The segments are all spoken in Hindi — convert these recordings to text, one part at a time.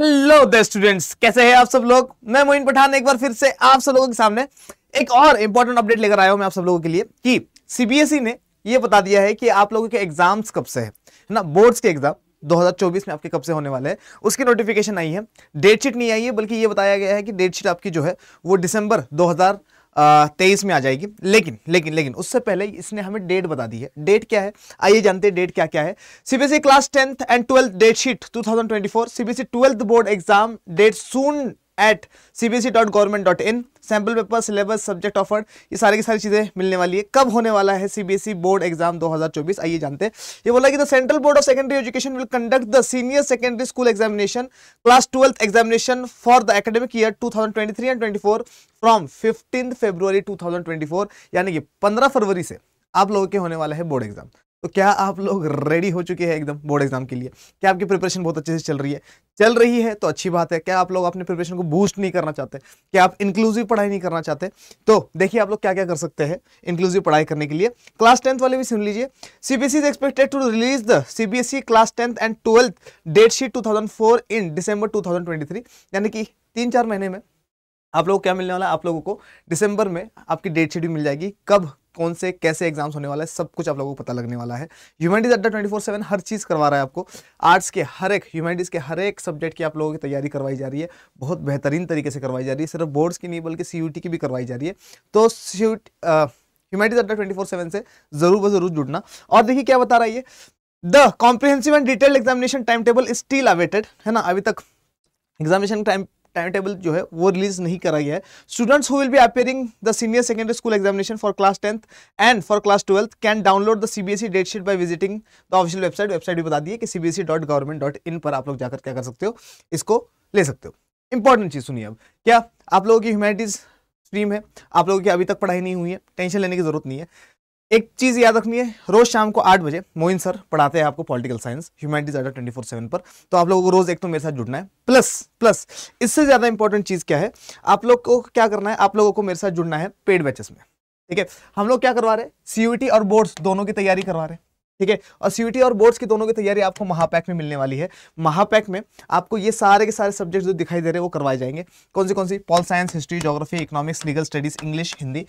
हेलो द स्टूडेंट्स कैसे हैं आप सब लोग मैं मोइन पठान एक बार फिर से आप सब लोगों के सामने एक और इंपॉर्टेंट अपडेट लेकर आया हूं मैं आप सब लोगों के लिए कि सीबीएसई e ने ये बता दिया है कि आप लोगों के एग्जाम्स कब से है ना बोर्ड्स के एग्जाम 2024 में आपके कब से होने वाले हैं उसकी नोटिफिकेशन आई है डेट शीट नहीं आई है बल्कि ये बताया गया है कि डेट शीट आपकी जो है वो दिसंबर दो तेईस में आ जाएगी लेकिन लेकिन लेकिन उससे पहले इसने हमें डेट बता दी है डेट क्या है आइए जानते हैं डेट क्या क्या है CBSE class tenth and twelfth date sheet 2024 CBSE twelfth board exam date soon at C B S E dot government dot in sample paper syllabus subject offer ये सारी की सारी चीज़ें मिलने वाली है कब होने वाला है C B S E board exam 2024 आइए जानते हैं ये बोला कि the central board of secondary education will conduct the senior secondary school examination class twelfth examination for the academic year 2023 and 24 from fifteen February four यानी कि पंद्रह फरवरी से आप लोगों के होने वाला है बोर्ड एग्जाम तो क्या आप लोग रेडी हो चुके हैं एकदम बोर्ड एग्जाम के लिए क्या आपकी प्रिपरेशन बहुत अच्छे से चल रही है चल रही है तो अच्छी बात है क्या आप लोग अपने प्रिपरेशन को बूस्ट नहीं करना चाहते क्या आप इंक्लूसिव पढ़ाई नहीं करना चाहते तो देखिए आप लोग क्या क्या कर सकते हैं इंक्लूसिव पढ़ाई करने के लिए क्लास टेंथ वाले भी सुन लीजिए CBSE is expected to release the CBSE class tenth and twelfth date sheet four in twenty three यानी कि तीन चार महीने में आप लोग को क्या मिलने वाला है आप लोगों को दिसंबर में आपकी डेट शीट भी मिल जाएगी कब कौन से कैसे एग्जाम्स होने वाला है सब कुछ आप लोगों को पता लगने वाला है ह्यूमैनिटीज अड्डा ट्वेंटी फोर हर चीज़ करवा रहा है आपको आर्ट्स के हर एक ह्यूमैनिटीज़ के हर एक सब्जेक्ट की आप लोगों की तैयारी करवाई जा रही है बहुत बेहतरीन तरीके से करवाई जा रही है सिर्फ बोर्ड्स की नहीं बल्कि सी की भी करवाई जा रही है तो सी ह्यूमैनिटीज अड्डा ट्वेंटी से ज़रूर ब ज़रूर जुड़ना और देखिए क्या बता रहा है the comprehensive and detailed examination time table still awaited है ना अभी तक एग्जामिनेशन टाइम टाइम टेबल जो है वो रिलीज नहीं करा गया है students who will be appearing the senior secondary school examination for class tenth and for class twelfth can download the CBSE date sheet by visiting the official website website भी बता दिए कि CBSE dot government dot in पर आप लोग जाकर क्या कर सकते हो इसको ले सकते हो इंपॉर्टेंट चीज़ सुनिए अब क्या आप लोगों की ह्यूमैनिटीज़ स्ट्रीम है आप लोगों की अभी तक पढ़ाई नहीं हुई है टेंशन लेने की जरूरत नहीं है एक चीज़ याद रखनी है रोज़ शाम को आठ बजे मोइन सर पढ़ाते हैं आपको political science humanities Adda twenty four seven पर तो आप लोगों को रोज़ एक तो मेरे साथ जुड़ना है प्लस प्लस इससे ज़्यादा इंपॉर्टेंट चीज़ क्या है आप लोग को क्या करना है आप लोगों को मेरे साथ जुड़ना है पेड बैचेस में ठीक है हम लोग क्या करवा रहे हैं सीयूटी और बोर्ड्स दोनों की तैयारी करवा रहे हैं ठीक है और सीयूटी और बोर्ड्स की दोनों की तैयारी आपको महापैक में मिलने वाली है महापैक में आपको ये सारे के सारे सब्जेक्ट जो दिखाई दे रहे हैं वो करवाए जाएंगे कौन सी कौन सी pol science history geography economics legal studies English Hindi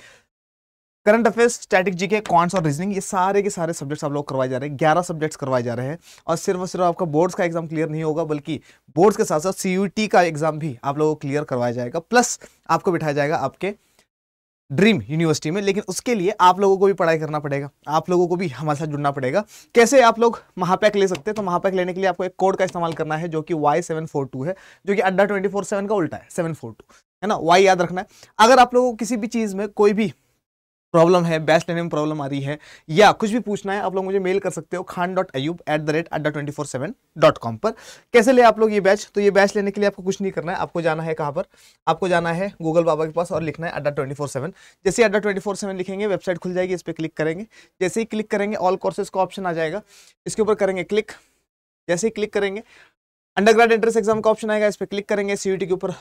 current affairs static GK cons और रीजनिंग ये सारे के सारे सब्जेक्ट्स आप लोग करवाए जा रहे हैं ग्यारह सब्जेक्ट्स करवाए जा रहे हैं और सिर्फ और सिर्फ आपका बोर्ड्स का एग्जाम क्लियर नहीं होगा बल्कि बोर्ड्स के साथ साथ सी का एग्जाम भी आप लोगों को क्लियर करवाया जाएगा प्लस आपको बिठाया जाएगा आपके ड्रीम यूनिवर्सिटी में लेकिन उसके लिए आप लोगों को भी पढ़ाई करना पड़ेगा आप लोगों को भी हमारे साथ जुड़ना पड़ेगा कैसे आप लोग महापैक ले सकते हैं तो महापैक लेने के लिए आपको एक कोड का इस्तेमाल करना है जो कि वाई सेवन फोर टू है जो कि अड्डा ट्वेंटी फोर सेवन का उल्टा है सेवन फोर टू है ना वाई याद रखना है अगर आप लोगों को किसी भी चीज़ में कोई भी प्रॉब्लम है बैच लेने में प्रॉब्लम आ रही है या कुछ भी पूछना है आप लोग मुझे मेल कर सकते हो Khan dot Ayub at the rate Adda twenty four seven dot com पर कैसे ले आप लोग ये बैच तो ये बैच लेने के लिए आपको कुछ नहीं करना है आपको जाना है कहाँ पर आपको जाना है गूगल बाबा के पास और लिखना है अड्डा ट्वेंटी फोर सेवन जैसे अड्डा ट्वेंटी फोर सेवन लिखेंगे वेबसाइट खुल जाएगी इस पर क्लिक करेंगे जैसे ही क्लिक करेंगे ऑल कोर्सेज का ऑप्शन आ जाएगा इसके ऊपर करेंगे क्लिक जैसे ही क्लिक करेंगे अंडरग्राउंड एंट्रेंस एग्जाम का ऑप्शन आएगा इस पर क्लिक करेंगे सी के ऊपर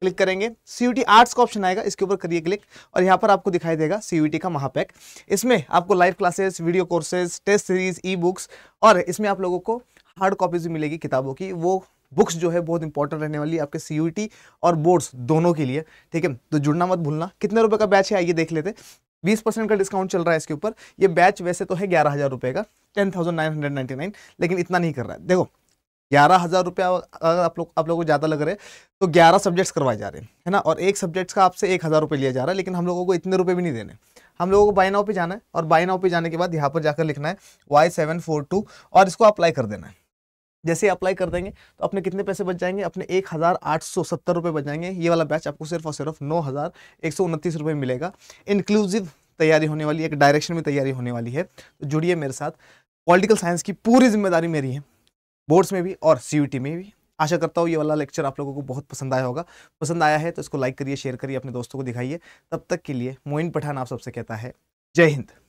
क्लिक करेंगे सीयूटी आर्ट्स का ऑप्शन आएगा इसके ऊपर करिए क्लिक और यहाँ पर आपको दिखाई देगा सीयूटी का महापैक इसमें आपको live classes video courses test series e books और इसमें आप लोगों को हार्ड कॉपीज भी मिलेगी किताबों की वो बुक्स जो है बहुत इंपॉर्टेंट रहने वाली है आपके सी और बोर्ड्स दोनों के लिए ठीक है तो जुड़ना मत भूलना कितने रुपए का बैच है आइए देख लेते बीस परसेंट का डिस्काउंट चल रहा है इसके ऊपर ये बैच वैसे तो है ग्यारह हज़ार रुपये का ten thousand nine hundred ninety nine लेकिन इतना नहीं कर रहा है देखो ग्यारह हज़ार रुपया आप लोग आप लोगों को ज़्यादा लग रहे हैं तो ग्यारह सब्जेक्ट्स करवाए जा रहे हैं है ना और एक सब्जेक्ट्स का आपसे एक हज़ार रुपये लिया जा रहा है लेकिन हम लोगों को इतने रुपये भी नहीं देने हम लोगों को बाई नाव पे जाना है और बाई नाव पे जाने के बाद यहाँ पर जाकर लिखना है वाई सेवन फोर टू और इसको अप्लाई कर देना है जैसे अप्लाई कर देंगे तो अपने कितने पैसे बच जाएंगे अपने एक हज़ार आठ सौ सत्तर रुपये बच जाएंगे ये वाला बैच आपको सिर्फ और सिर्फ नौ हज़ार एक सौ उनतीस रुपये मिलेगा इंक्लूसिव तैयारी होने वाली एक डायरेक्शन में तैयारी होने वाली है तो जुड़िए मेरे साथ पॉलिटिकल साइंस की पूरी जिम्मेदारी मेरी है बोर्ड्स में भी और सी में भी आशा करता हूँ ये वाला लेक्चर आप लोगों को बहुत पसंद आया होगा पसंद आया है तो इसको लाइक करिए शेयर करिए अपने दोस्तों को दिखाइए तब तक के लिए मोइन पठान आप सबसे कहता है जय हिंद